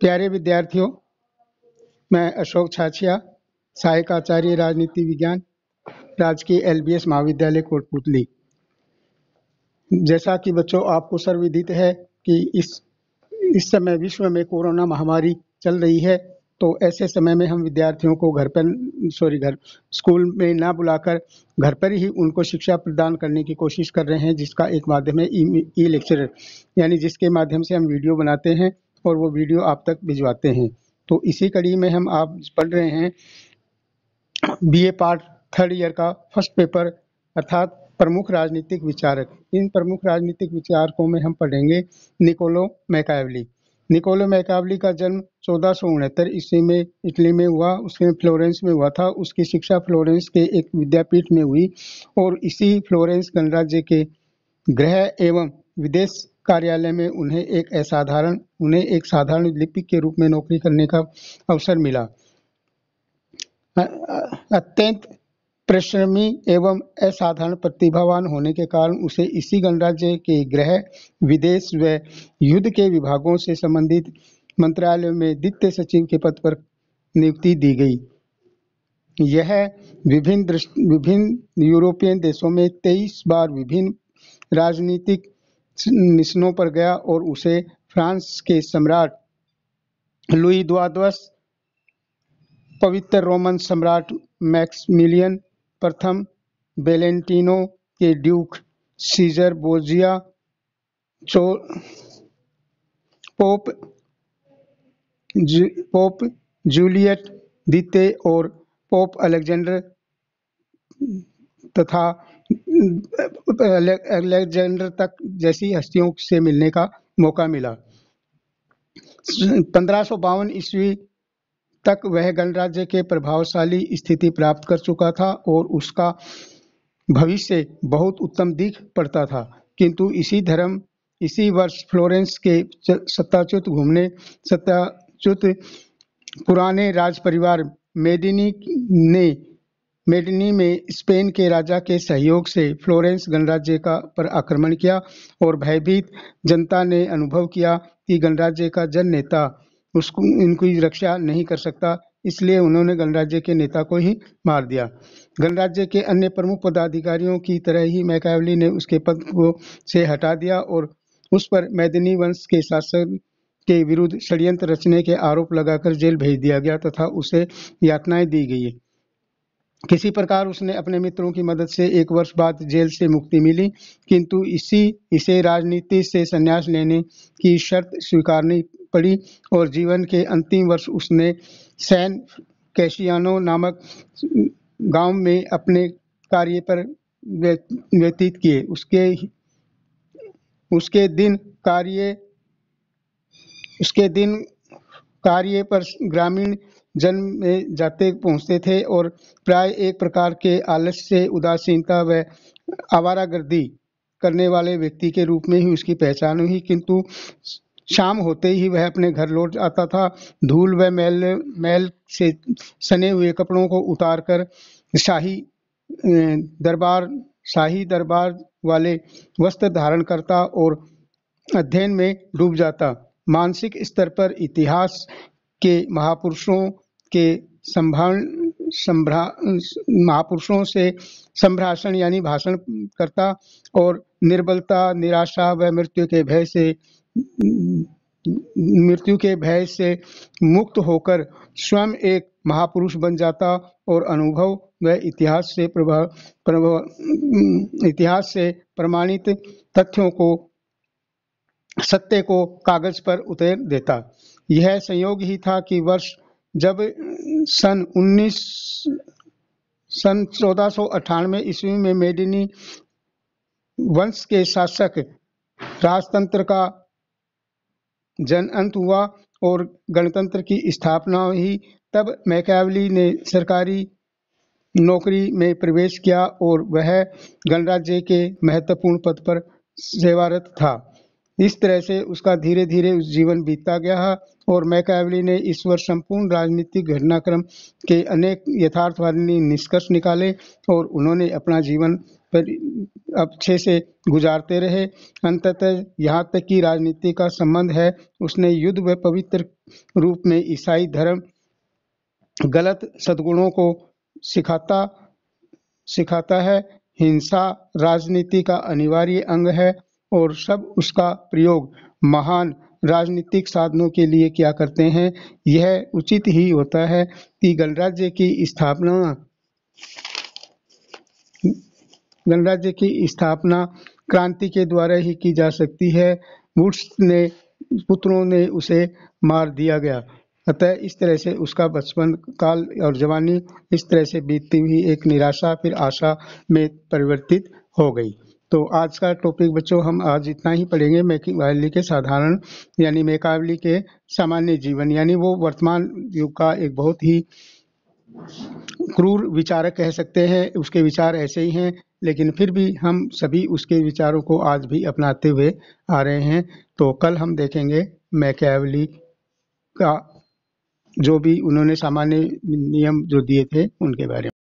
प्यारे विद्यार्थियों मैं अशोक छाछिया सहायक आचार्य राजनीति विज्ञान राजकीय एलबीएस महाविद्यालय कोटपुतली जैसा कि बच्चों आपको सर्वविदित है कि इस इस समय विश्व में कोरोना महामारी चल रही है तो ऐसे समय में हम विद्यार्थियों को घर पर सॉरी घर स्कूल में ना बुलाकर घर पर ही उनको शिक्षा प्रदान करने की कोशिश कर रहे हैं जिसका एक माध्यम है ई लेक्चरर यानी जिसके माध्यम से हम वीडियो बनाते हैं और वो वीडियो आप तक भिजवाते हैं तो इसी कड़ी में हम आप पढ़ रहे हैं बीए पार्ट थर्ड ईयर का फर्स्ट पेपर अर्थात प्रमुख राजनीतिक विचारक इन प्रमुख राजनीतिक विचारकों में हम पढ़ेंगे निकोलो मैकावली निकोलो मैकावली का जन्म चौदह सौ उनहत्तर ईस्वी में इटली में हुआ उसमें फ्लोरेंस में हुआ था उसकी शिक्षा फ्लोरेंस के एक विद्यापीठ में हुई और इसी फ्लोरेंस गणराज्य के गृह एवं विदेश कार्यालय में उन्हें एक असाधारण उन्हें एक साधारण लिपिक के रूप में नौकरी करने का अवसर मिला अत्यंत परिश्रमी एवं असाधारण प्रतिभावान होने के कारण उसे इसी गणराज्य के ग्रह विदेश व युद्ध के विभागों से संबंधित मंत्रालय में द्वितीय सचिव के पद पर नियुक्ति दी गई यह विभिन्न विभिन्न यूरोपियन देशों में तेईस बार विभिन्न राजनीतिक निशनों पर गया और उसे फ्रांस के सम्राट लुई द्वादश पवित्र रोमन सम्राट मैक्समिलियन प्रथम बेलेंटिनो के ड्यूक सीजर बोजिया चो पोप जु, पोप जूलियट दीते और पोप अलेक्जेंडर तथा अलेक्जेंडर तक जैसी हस्तियों से मिलने का मौका मिला पंद्रह ईस्वी तक वह गणराज्य के प्रभावशाली स्थिति प्राप्त कर चुका था और उसका भविष्य बहुत उत्तम दिख पड़ता था किंतु इसी धर्म इसी वर्ष फ्लोरेंस के सत्ताच्युत घूमने सत्ताच्युत पुराने राज परिवार मेदिनी ने मेडिनी में स्पेन के राजा के सहयोग से फ्लोरेंस गणराज्य का पर आक्रमण किया और भयभीत जनता ने अनुभव किया कि गणराज्य का जन नेता उसको इनकी रक्षा नहीं कर सकता इसलिए उन्होंने गणराज्य के नेता को ही मार दिया गणराज्य के अन्य प्रमुख पदाधिकारियों की तरह ही मैकावली ने उसके पद को से हटा दिया और उस पर मैदिनी वंश के शासन के विरुद्ध षड्यंत्र रचने के आरोप लगाकर जेल भेज दिया गया तथा उसे यातनाएं दी गई किसी प्रकार उसने अपने मित्रों की मदद से एक वर्ष बाद जेल से मुक्ति मिली किंतु इसी इसे राजनीति से संन्यास लेने की शर्त स्वीकारनी पड़ी और जीवन के अंतिम वर्ष उसने सैन कैशियानो नामक गांव में अपने कार्य पर व्यतीत किए उसके उसके दिन कार्य उसके दिन कार्य पर ग्रामीण जन्म में जाते पहुंचते थे और प्राय एक प्रकार के आलस्य उदासीनता व आवारागर्दी करने वाले व्यक्ति के रूप में ही उसकी पहचान हुई किंतु शाम होते ही वह अपने घर लौट आता था धूल व मैल मैल से सने हुए कपड़ों को उतार कर शाही दरबार शाही दरबार वाले वस्त्र धारण करता और अध्ययन में डूब जाता मानसिक स्तर पर इतिहास के महापुरुषों के संभाषण संभ्रा महापुरुषों से संभ्राषण यानी भाषण करता और निर्बलता निराशा व मृत्यु के भय से मृत्यु के भय से मुक्त होकर स्वयं एक महापुरुष बन जाता और अनुभव व इतिहास से प्रभाव प्रभाव इतिहास से प्रमाणित तथ्यों को सत्य को कागज पर उतर देता यह संयोग ही था कि वर्ष जब सन उन्नीस सन चौदह सौ अट्ठानवे ईस्वी में मेडिनी वंश के शासक राजतंत्र का जन अंत हुआ और गणतंत्र की स्थापना हुई तब मैकेवली ने सरकारी नौकरी में प्रवेश किया और वह गणराज्य के महत्वपूर्ण पद पर सेवारत था इस तरह से उसका धीरे धीरे उस जीवन बीतता गया और मैकावली ने इस वर्ष संपूर्ण राजनीतिक घटनाक्रम के अनेक यथार्थवादी निष्कर्ष निकाले और उन्होंने अपना जीवन पर अच्छे से गुजारते रहे अंततः यहाँ तक कि राजनीति का संबंध है उसने युद्ध व पवित्र रूप में ईसाई धर्म गलत सद्गुणों को सिखाता सिखाता है हिंसा राजनीति का अनिवार्य अंग है और सब उसका प्रयोग महान राजनीतिक साधनों के लिए क्या करते हैं यह उचित ही होता है कि गणराज्य की स्थापना गणराज्य की स्थापना क्रांति के द्वारा ही की जा सकती है वुड्स ने पुत्रों ने उसे मार दिया गया अतः इस तरह से उसका बचपन काल और जवानी इस तरह से बीतती हुई एक निराशा फिर आशा में परिवर्तित हो गई तो आज का टॉपिक बच्चों हम आज इतना ही पढ़ेंगे मेकावली के साधारण यानी मेकावली के सामान्य जीवन यानी वो वर्तमान युग का एक बहुत ही क्रूर विचारक कह सकते हैं उसके विचार ऐसे ही हैं लेकिन फिर भी हम सभी उसके विचारों को आज भी अपनाते हुए आ रहे हैं तो कल हम देखेंगे मैकेवली का जो भी उन्होंने सामान्य नियम जो दिए थे उनके बारे में